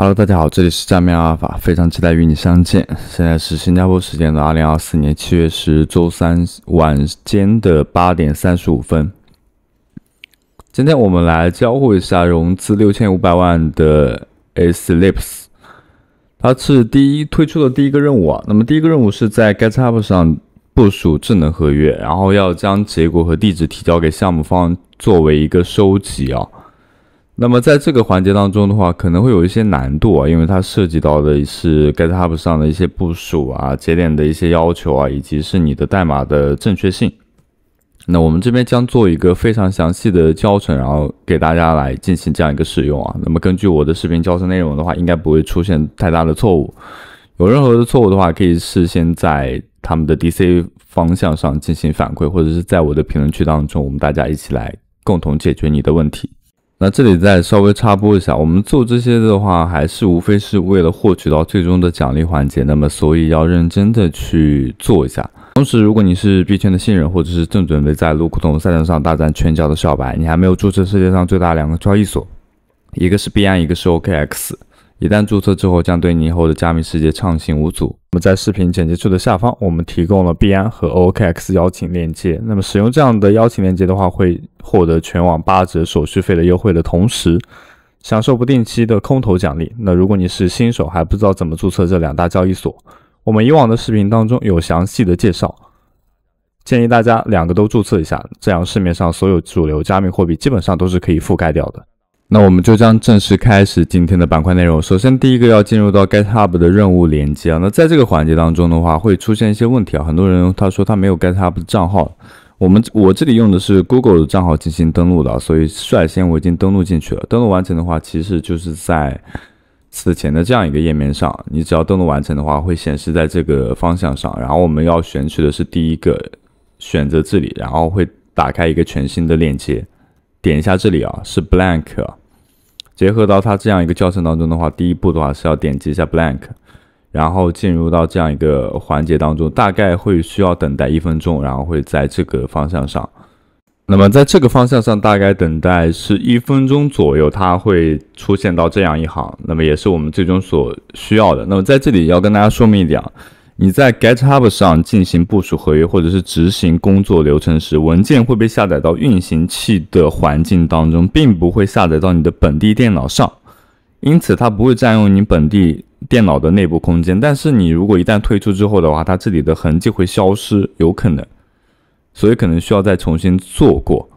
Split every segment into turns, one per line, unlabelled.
Hello，大家好，这里是加密阿尔法，非常期待与你相见。现在是新加坡时间的二零二四年七月十周三晚间的八点三十五分。今天我们来交互一下融资六千五百万的 A s l e p s 它是第一推出的第一个任务啊。那么第一个任务是在 GitHub 上部署智能合约，然后要将结果和地址提交给项目方作为一个收集啊。那么在这个环节当中的话，可能会有一些难度啊，因为它涉及到的是 GitHub 上的一些部署啊、节点的一些要求啊，以及是你的代码的正确性。那我们这边将做一个非常详细的教程，然后给大家来进行这样一个使用啊。那么根据我的视频教程内容的话，应该不会出现太大的错误。有任何的错误的话，可以事先在他们的 DC 方向上进行反馈，或者是在我的评论区当中，我们大家一起来共同解决你的问题。那这里再稍微插播一下，我们做这些的话，还是无非是为了获取到最终的奖励环节。那么，所以要认真的去做一下。同时，如果你是币圈的新人，或者是正准备在卢裤桶赛道上大战拳角的小白，你还没有注册世界上最大两个交易所，一个是币安，一个是 OKX。一旦注册之后，将对你以后的加密世界畅行无阻。那么在视频剪辑处的下方，我们提供了币安和 OKX 邀请链接。那么使用这样的邀请链接的话，会获得全网八折手续费的优惠的同时，享受不定期的空投奖励。那如果你是新手，还不知道怎么注册这两大交易所，我们以往的视频当中有详细的介绍，建议大家两个都注册一下，这样市面上所有主流加密货币基本上都是可以覆盖掉的。那我们就将正式开始今天的板块内容。首先，第一个要进入到 GitHub 的任务连接啊。那在这个环节当中的话，会出现一些问题啊。很多人他说他没有 GitHub 的账号，我们我这里用的是 Google 的账号进行登录的，所以率先我已经登录进去了。登录完成的话，其实就是在此前的这样一个页面上，你只要登录完成的话，会显示在这个方向上。然后我们要选取的是第一个选择这里，然后会打开一个全新的链接，点一下这里啊，是 Blank。结合到它这样一个教程当中的话，第一步的话是要点击一下 blank，然后进入到这样一个环节当中，大概会需要等待一分钟，然后会在这个方向上。那么在这个方向上，大概等待是一分钟左右，它会出现到这样一行，那么也是我们最终所需要的。那么在这里要跟大家说明一点啊。你在 GitHub 上进行部署合约或者是执行工作流程时，文件会被下载到运行器的环境当中，并不会下载到你的本地电脑上，因此它不会占用你本地电脑的内部空间。但是你如果一旦退出之后的话，它这里的痕迹会消失，有可能，所以可能需要再重新做过。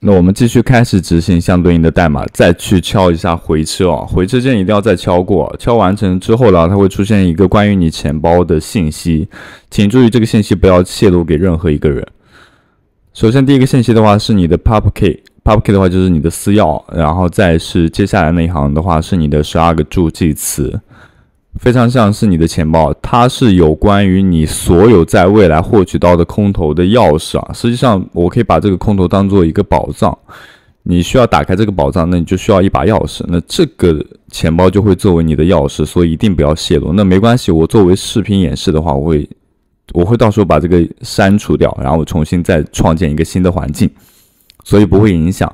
那我们继续开始执行相对应的代码，再去敲一下回车哦，回车键一定要再敲过。敲完成之后呢，它会出现一个关于你钱包的信息，请注意这个信息不要泄露给任何一个人。首先第一个信息的话是你的 pub key，pub key 的话就是你的私钥，然后再是接下来那一行的话是你的十二个助记词。非常像是你的钱包，它是有关于你所有在未来获取到的空投的钥匙啊！实际上，我可以把这个空投当做一个宝藏，你需要打开这个宝藏，那你就需要一把钥匙，那这个钱包就会作为你的钥匙，所以一定不要泄露。那没关系，我作为视频演示的话，我会我会到时候把这个删除掉，然后重新再创建一个新的环境，所以不会影响。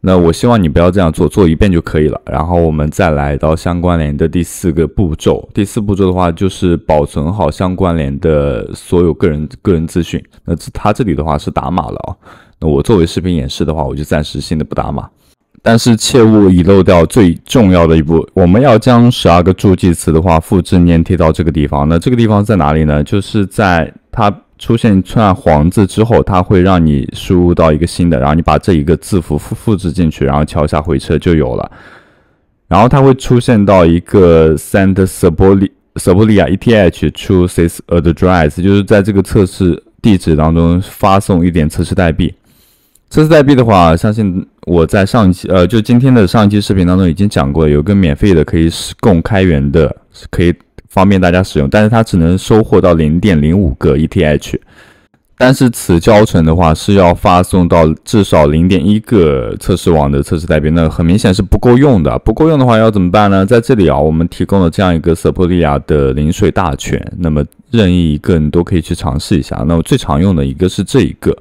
那我希望你不要这样做，做一遍就可以了。然后我们再来到相关联的第四个步骤。第四步骤的话，就是保存好相关联的所有个人个人资讯。那他这里的话是打码了啊。那我作为视频演示的话，我就暂时性的不打码。但是切勿遗漏掉最重要的一步，我们要将十二个助记词的话复制粘贴到这个地方。那这个地方在哪里呢？就是在它。出现串黄字之后，它会让你输入到一个新的，然后你把这一个字符复复制进去，然后敲一下回车就有了。然后它会出现到一个 send s a b l i s a b l i y a ETH to this address，就是在这个测试地址当中发送一点测试代币。测试代币的话，相信我在上一期呃，就今天的上一期视频当中已经讲过了，有个免费的可以供开源的，可以。方便大家使用，但是它只能收获到零点零五个 ETH。但是此教程的话是要发送到至少零点一个测试网的测试代币，那很明显是不够用的。不够用的话要怎么办呢？在这里啊，我们提供了这样一个 s o l i a 的零税大全，那么任意一个你都可以去尝试一下。那我最常用的一个是这一个，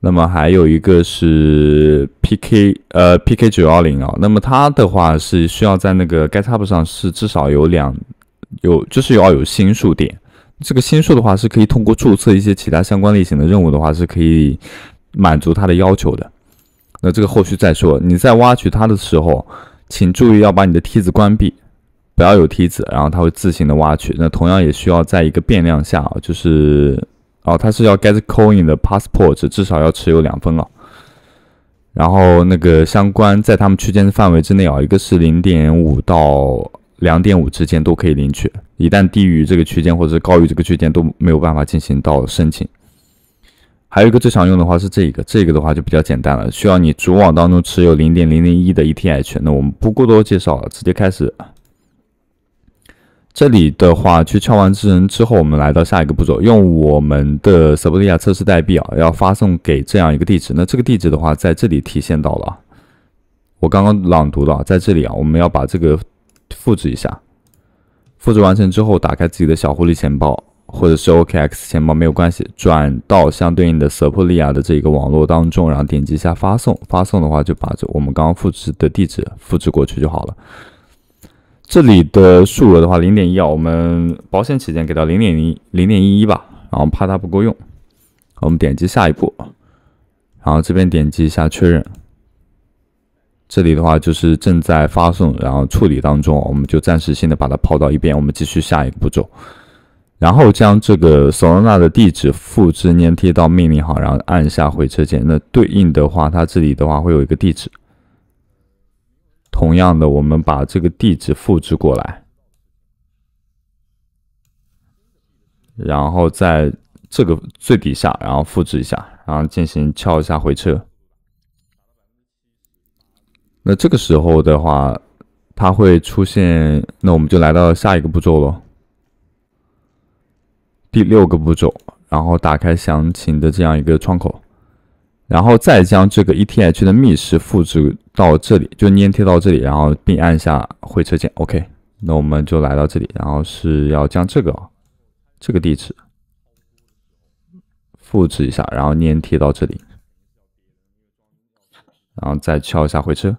那么还有一个是 PK 呃 PK 九幺零啊。那么它的话是需要在那个 GitHub 上是至少有两。有就是要有星数点，这个星数的话是可以通过注册一些其他相关类型的任务的话是可以满足它的要求的。那这个后续再说。你在挖取它的时候，请注意要把你的梯子关闭，不要有梯子，然后它会自行的挖取。那同样也需要在一个变量下啊，就是哦，它是要 get coin 的 passport 至少要持有两分了。然后那个相关在它们区间的范围之内啊，一个是零点五到。两点五之间都可以领取，一旦低于这个区间或者高于这个区间都没有办法进行到申请。还有一个最常用的话是这一个，这个的话就比较简单了，需要你主网当中持有零点零零一的 ETH。那我们不过多介绍了，直接开始。这里的话去敲完智能之后，我们来到下一个步骤，用我们的 s u b l i a 测试代币啊，要发送给这样一个地址。那这个地址的话在这里体现到了，我刚刚朗读了，在这里啊，我们要把这个。复制一下，复制完成之后，打开自己的小狐狸钱包，或者是 OKX 钱包没有关系，转到相对应的 s e p u l i a 的这个网络当中，然后点击一下发送。发送的话，就把这我们刚刚复制的地址复制过去就好了。这里的数额的话，零点一啊，我们保险起见给到零点零零点一一吧，然后怕它不够用，我们点击下一步，然后这边点击一下确认。这里的话就是正在发送，然后处理当中，我们就暂时性的把它抛到一边，我们继续下一步骤，然后将这个索罗娜的地址复制粘贴到命令行，然后按下回车键。那对应的话，它这里的话会有一个地址。同样的，我们把这个地址复制过来，然后在这个最底下，然后复制一下，然后进行敲一下回车。那这个时候的话，它会出现。那我们就来到下一个步骤喽。第六个步骤，然后打开详情的这样一个窗口，然后再将这个 ETH 的密室复制到这里，就粘贴到这里，然后并按下回车键。OK，那我们就来到这里，然后是要将这个这个地址复制一下，然后粘贴到这里，然后再敲一下回车。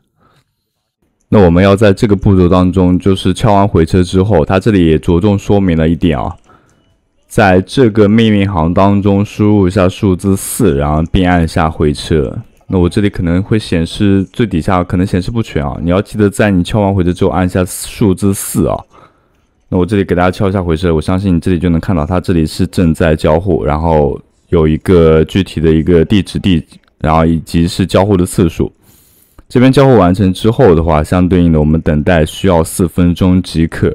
那我们要在这个步骤当中，就是敲完回车之后，它这里也着重说明了一点啊，在这个命令行当中输入一下数字四，然后并按下回车。那我这里可能会显示最底下可能显示不全啊，你要记得在你敲完回车之后按下数字四啊。那我这里给大家敲一下回车，我相信你这里就能看到它这里是正在交互，然后有一个具体的一个地址地，然后以及是交互的次数。这边交互完成之后的话，相对应的我们等待需要四分钟即可。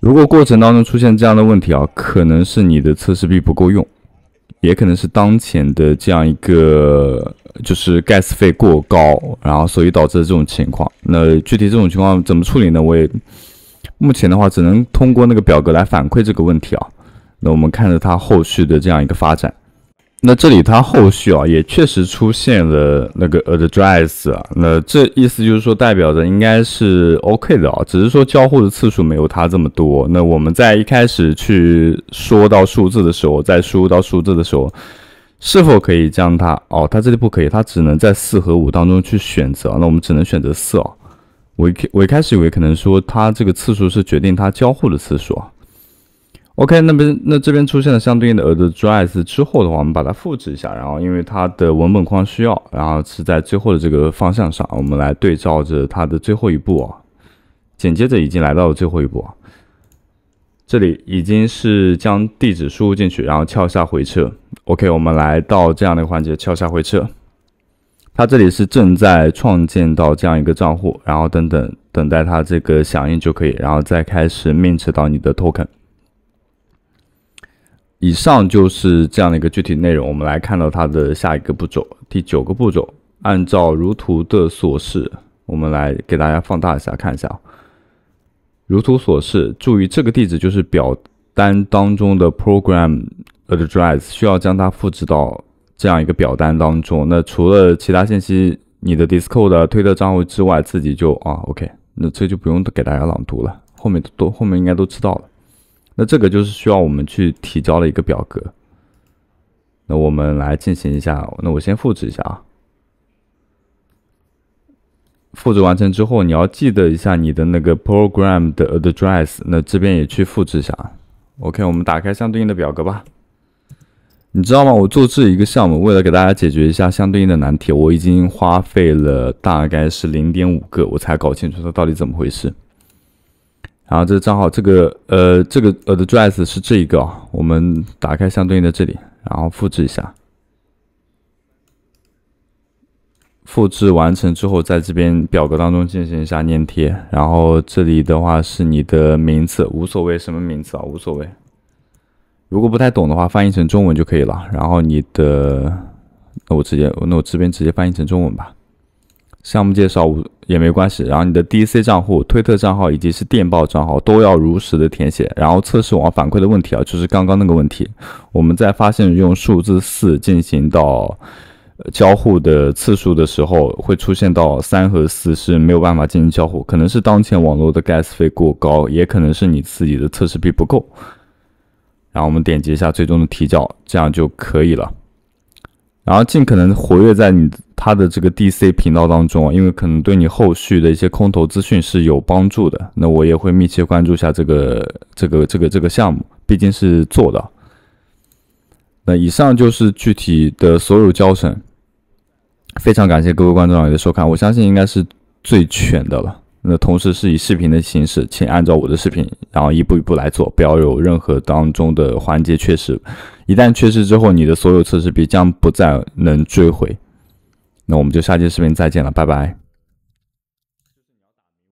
如果过程当中出现这样的问题啊，可能是你的测试币不够用，也可能是当前的这样一个就是 gas 费过高，然后所以导致的这种情况。那具体这种情况怎么处理呢？我也目前的话只能通过那个表格来反馈这个问题啊。那我们看着它后续的这样一个发展。那这里它后续啊，也确实出现了那个 address 啊，那这意思就是说，代表着应该是 OK 的啊，只是说交互的次数没有它这么多。那我们在一开始去说到数字的时候，在输入到数字的时候，是否可以将它？哦，它这里不可以，它只能在四和五当中去选择。那我们只能选择四哦。我一我一开始以为可能说它这个次数是决定它交互的次数。OK，那边那这边出现了相对应的 address 之后的话，我们把它复制一下，然后因为它的文本框需要，然后是在最后的这个方向上，我们来对照着它的最后一步啊，紧接着已经来到了最后一步啊，这里已经是将地址输入进去，然后敲下回车。OK，我们来到这样的一个环节，敲下回车，它这里是正在创建到这样一个账户，然后等等等待它这个响应就可以，然后再开始 mint 到你的 token。以上就是这样的一个具体内容，我们来看到它的下一个步骤，第九个步骤，按照如图的所示，我们来给大家放大一下，看一下如图所示，注意这个地址就是表单当中的 Program Address，需要将它复制到这样一个表单当中。那除了其他信息，你的 Discord 的推特账户之外，自己就啊 OK，那这就不用给大家朗读了，后面都后面应该都知道了。那这个就是需要我们去提交的一个表格。那我们来进行一下，那我先复制一下啊。复制完成之后，你要记得一下你的那个 program 的 address。那这边也去复制一下。OK，我们打开相对应的表格吧。你知道吗？我做这一个项目，为了给大家解决一下相对应的难题，我已经花费了大概是零点五个，我才搞清楚它到底怎么回事。然后这个账号，这个呃，这个 address 是这一个啊。我们打开相对应的这里，然后复制一下。复制完成之后，在这边表格当中进行一下粘贴。然后这里的话是你的名字，无所谓什么名字啊，无所谓。如果不太懂的话，翻译成中文就可以了。然后你的，那我直接，那我这边直接翻译成中文吧。项目介绍无，也没关系，然后你的 DC 账户、推特账号以及是电报账号都要如实的填写。然后测试网反馈的问题啊，就是刚刚那个问题，我们在发现用数字四进行到交互的次数的时候，会出现到三和四是没有办法进行交互，可能是当前网络的 gas 费过高，也可能是你自己的测试币不够。然后我们点击一下最终的提交，这样就可以了。然后尽可能活跃在你他的这个 DC 频道当中因为可能对你后续的一些空头资讯是有帮助的。那我也会密切关注一下这个这个这个这个项目，毕竟是做的。那以上就是具体的所有教程，非常感谢各位观众老爷的收看，我相信应该是最全的了。那同时是以视频的形式，请按照我的视频，然后一步一步来做，不要有任何当中的环节缺失。一旦缺失之后，你的所有测试币将不再能追回。那我们就下期视频再见了，拜拜。